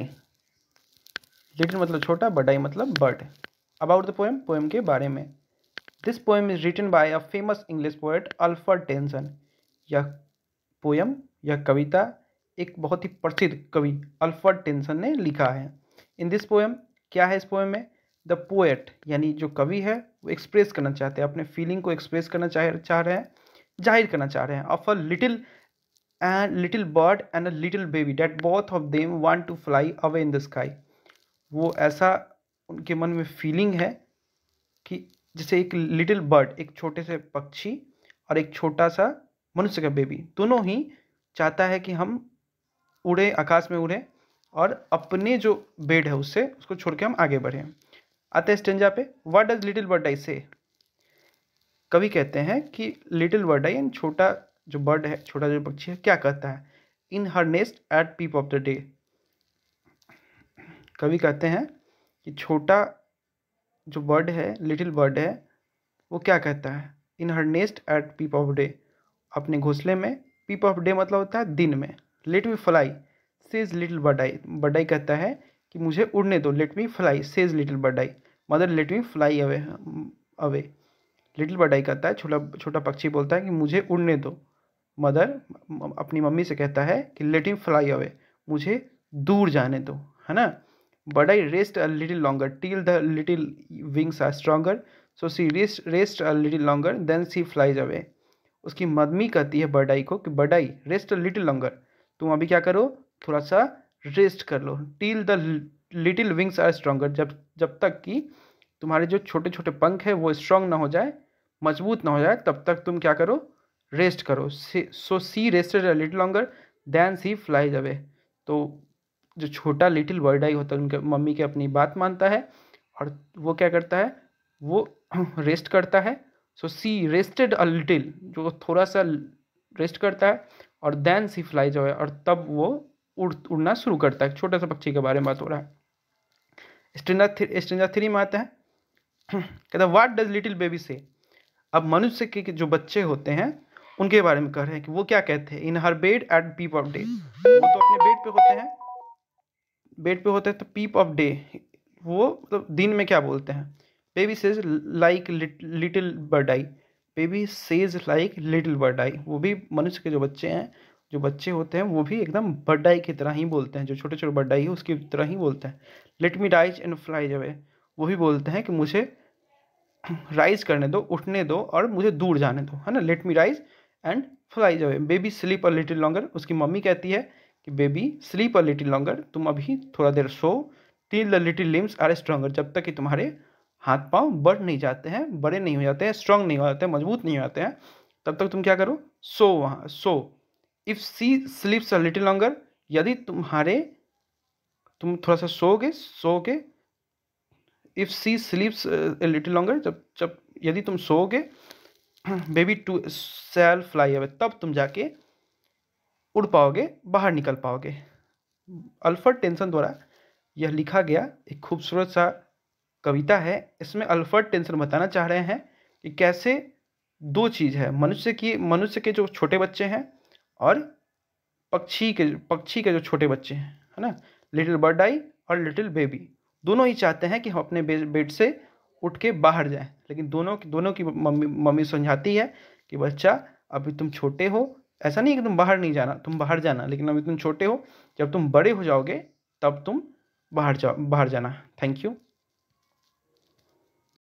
little मतलब छोटा बटाई मतलब bird about the poem poem के बारे में this poem is written by a famous English poet अल्फर टेंसन यह पोएम यह कविता एक बहुत ही प्रसिद्ध कवि अल्फर्ड टेंसन ने लिखा है इन दिस पोएम क्या है इस पोएम में द पोएट यानी जो कवि है वो एक्सप्रेस करना चाहते हैं अपने फीलिंग को एक्सप्रेस करना चाह चाह रहे हैं जाहिर करना चाह रहे हैं of a little and little bird and a little baby that both of them want to fly away in the sky वो ऐसा उनके मन में फीलिंग है कि जैसे एक लिटिल बर्ड एक छोटे से पक्षी और एक छोटा सा मनुष्य का बेबी दोनों ही चाहता है कि हम उड़े आकाश में उड़ें और अपने जो बेड है उससे उसको छोड़ के हम आगे बढ़ें आते हैं स्टेंजा पे what does little birdie say कवि कहते हैं कि लिटिल बर्ड आई एंड छोटा जो बर्ड है छोटा जो पक्षी है क्या कहता है in her nest at peep of the day कभी कहते हैं कि छोटा जो बर्ड है लिटिल बर्ड है वो क्या कहता है in her nest at peep of day अपने घोंसले में पीप ऑफ डे मतलब होता है दिन में let me fly says little birdie birdie कहता है कि मुझे उड़ने दो let me fly says little birdie mother let me fly away away little birdie कहता है छोटा छोटा पक्षी बोलता है कि मुझे उड़ने दो मदर अपनी मम्मी से कहता है कि लेट यू फ्लाई अवे मुझे दूर जाने दो है ना but I rest a little longer till the little wings are stronger so she rest rest a little longer then she flies away उसकी मम्मी कहती है बडाई को कि birdie rest a little longer तुम अभी क्या करो थोड़ा सा रेस्ट कर लो till the little wings are stronger जब जब तक कि तुम्हारे जो छोटे छोटे पंख है वो स्ट्रांग ना हो जाए मजबूत ना हो जाए तब तक तुम क्या करो रेस्ट करो so she rested little longer than she flies away तो जो छोटा लिटिल बर्ड आई होता है उनके मम्मी के अपनी बात मानता है और वो क्या करता है वो रेस्ट करता है सो सी रेस्टेड अ लिटिल जो थोड़ा सा रेस्ट करता है और देन सी फ्लाई जो है और तब वो उड़ उड़ना शुरू करता है छोटा सा पक्षी के बारे में बात हो रहा है स्टेंजा थ्री स्टेंजा थ्री में आता है कहता वाट डज लिटिल बेबी से अब मनुष्य के जो बच्चे होते हैं उनके बारे में कह रहे हैं कि वो क्या कहते हैं in her bed at peep of day वो तो अपने बेड पे होते हैं बेड पे होते हैं तो पीप ऑफ डे वो तो दिन में क्या बोलते हैं baby says like little birdie baby says like little birdie वो भी मनुष्य के जो बच्चे हैं जो बच्चे होते हैं वो भी एकदम बर्ड आई की तरह ही बोलते हैं जो छोटे छोटे बर्ड आई है उसकी तरह ही बोलते हैं let me rise and fly away वो भी बोलते हैं कि मुझे राइज करने दो उठने दो और मुझे दूर जाने दो है ना let me rise and fly away baby sleep a little longer उसकी मम्मी कहती है कि baby sleep a little longer तुम अभी थोड़ा देर सो till the little limbs are stronger जब तक कि तुम्हारे हाथ पाँव बढ़ नहीं जाते हैं बड़े नहीं हो जाते हैं स्ट्रांग नहीं हो जाते हैं मजबूत नहीं हो जाते हैं तब तक तुम क्या करो सो वहाँ सो if she sleeps a little longer यदि तुम्हारे तुम थोड़ा सा सोगे सोगे if she sleeps little longer जब जब यदि तुम गे baby too shall fly away तब तुम जाके उड़ पाओगे बाहर निकल पाओगे अल्फर्ड टेंशन द्वारा यह लिखा गया एक खूबसूरत सा कविता है इसमें अल्फर्ड टेंशन बताना चाह रहे हैं कि कैसे दो चीज़ है मनुष्य की मनुष्य के जो छोटे बच्चे हैं और पक्षी के पक्षी के जो छोटे बच्चे हैं है ना लिटिल बर्ड आई और लिटिल बेबी दोनों ही चाहते हैं कि हम अपने बेड से उठ के बाहर जाए लेकिन दोनों की दोनों की मम्मी मम्मी समझाती है कि बच्चा अभी तुम छोटे हो ऐसा नहीं कि तुम बाहर नहीं जाना तुम बाहर जाना लेकिन अभी तुम छोटे हो जब तुम बड़े हो जाओगे तब तुम बाहर जाओ बाहर जाना थैंक यू